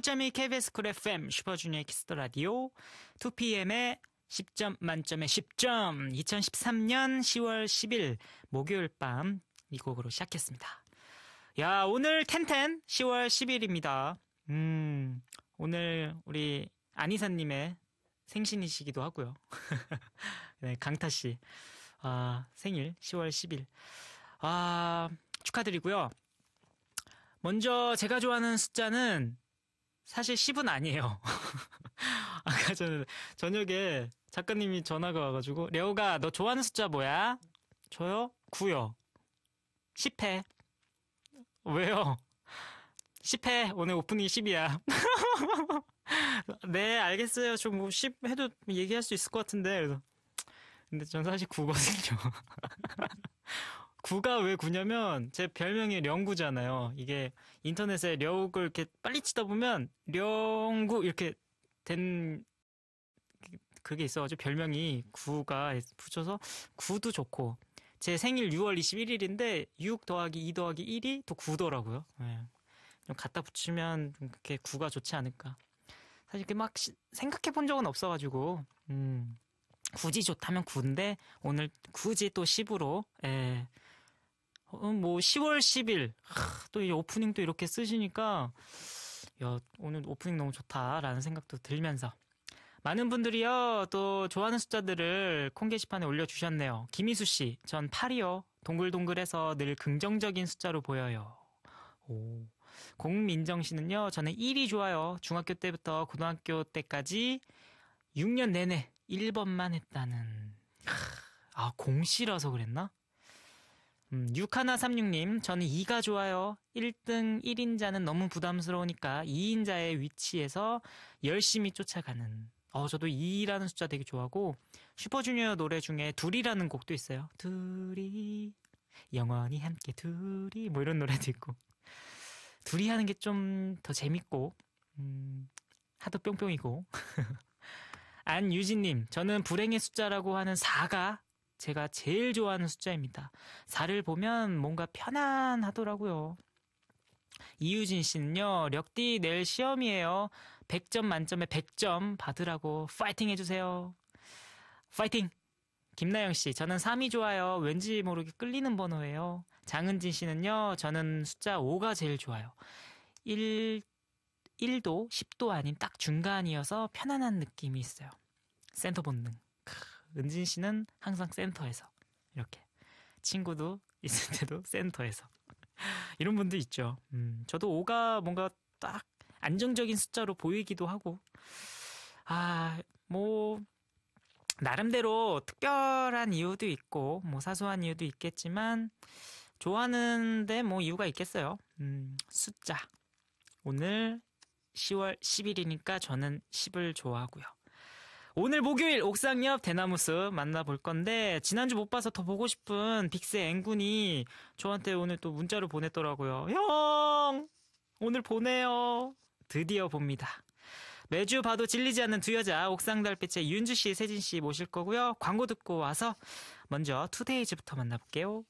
10.1 KBS 쿨 FM 슈퍼주니어의 키스터 라디오 2PM의 10점 만점에 10점 2013년 10월 10일 목요일 밤 이 곡으로 시작했습니다. 야 오늘 텐텐 10월 10일입니다. 음 오늘 우리 안이사님의 생신이시기도 하고요. 네, 강타 씨 아, 생일 10월 10일 아 축하드리고요. 먼저 제가 좋아하는 숫자는 사실 10은 아니에요. 아까 전에 저녁에 작가님이 전화가 와가지고 레오가 너 좋아하는 숫자 뭐야? 저요? 9요. 10회. 왜요? 10회. 오늘 오프닝 10이야. 네, 알겠어요. 좀뭐10 해도 얘기할 수 있을 것 같은데. 그래서. 근데 전 사실 9거든요. 구가 왜 구냐면 제 별명이 령구잖아요. 이게 인터넷에 려욱을 이렇게 빨리 치다 보면 령구 이렇게 된 그게 있어가지고 별명이 구가 붙여서 구도 좋고 제 생일 6월 21일인데 6 더하기 2 더하기 1이 또구더라고요좀 예. 갖다 붙이면 좀 그렇게 구가 좋지 않을까. 사실 이렇게 막 생각해 본 적은 없어가지고 음. 굳이 좋다면 9인데 오늘 굳이 또 10으로 예, 어, 뭐 10월 10일 하, 또 오프닝도 이렇게 쓰시니까 야, 오늘 오프닝 너무 좋다라는 생각도 들면서 많은 분들이요 또 좋아하는 숫자들을 콩 게시판에 올려주셨네요. 김희수 씨, 전 8이요. 동글동글해서 늘 긍정적인 숫자로 보여요. 오. 공민정 씨는요, 저는 1이 좋아요. 중학교 때부터 고등학교 때까지 6년 내내 1번만 했다는. 아, 공씨라서 그랬나? 음, 6136님, 저는 2가 좋아요. 1등 1인자는 너무 부담스러우니까 2인자의 위치에서 열심히 쫓아가는. 어, 저도 2라는 숫자 되게 좋아하고, 슈퍼주니어 노래 중에 둘이라는 곡도 있어요. 둘이, 영원히 함께 둘이, 뭐 이런 노래도 있고. 둘이 하는 게 좀 더 재밌고, 음, 하도 뿅뿅이고. 안유진님, 저는 불행의 숫자라고 하는 4가 제가 제일 좋아하는 숫자입니다. 4를 보면 뭔가 편안하더라고요. 이유진 씨는요, 력디 내일 시험이에요. 100점 만점에 100점 받으라고 파이팅 해주세요. 파이팅! 김나영 씨, 저는 3이 좋아요. 왠지 모르게 끌리는 번호예요. 장은진 씨는요, 저는 숫자 5가 제일 좋아요. 1, 1도, 10도 아닌 딱 중간이어서 편안한 느낌이 있어요. 센터 본능. 은진 씨는 항상 센터에서 이렇게 친구도 있을 때도 센터에서 이런 분도 있죠. 음, 저도 5가 뭔가 딱 안정적인 숫자로 보이기도 하고 아, 뭐 나름대로 특별한 이유도 있고 뭐 사소한 이유도 있겠지만 좋아하는데 뭐 이유가 있겠어요. 음, 숫자. 오늘 10월 10일이니까 저는 10을 좋아하고요. 오늘 목요일 옥상옆 대나무숲 만나볼 건데 지난주 못 봐서 더 보고 싶은 빅스 앵군이 저한테 오늘 또 문자를 보냈더라고요. 형 오늘 보내요. 드디어 봅니다. 매주 봐도 질리지 않는 두 여자 옥상달빛의 윤주 씨, 세진 씨 모실 거고요. 광고 듣고 와서 먼저 투데이즈부터 만나볼게요.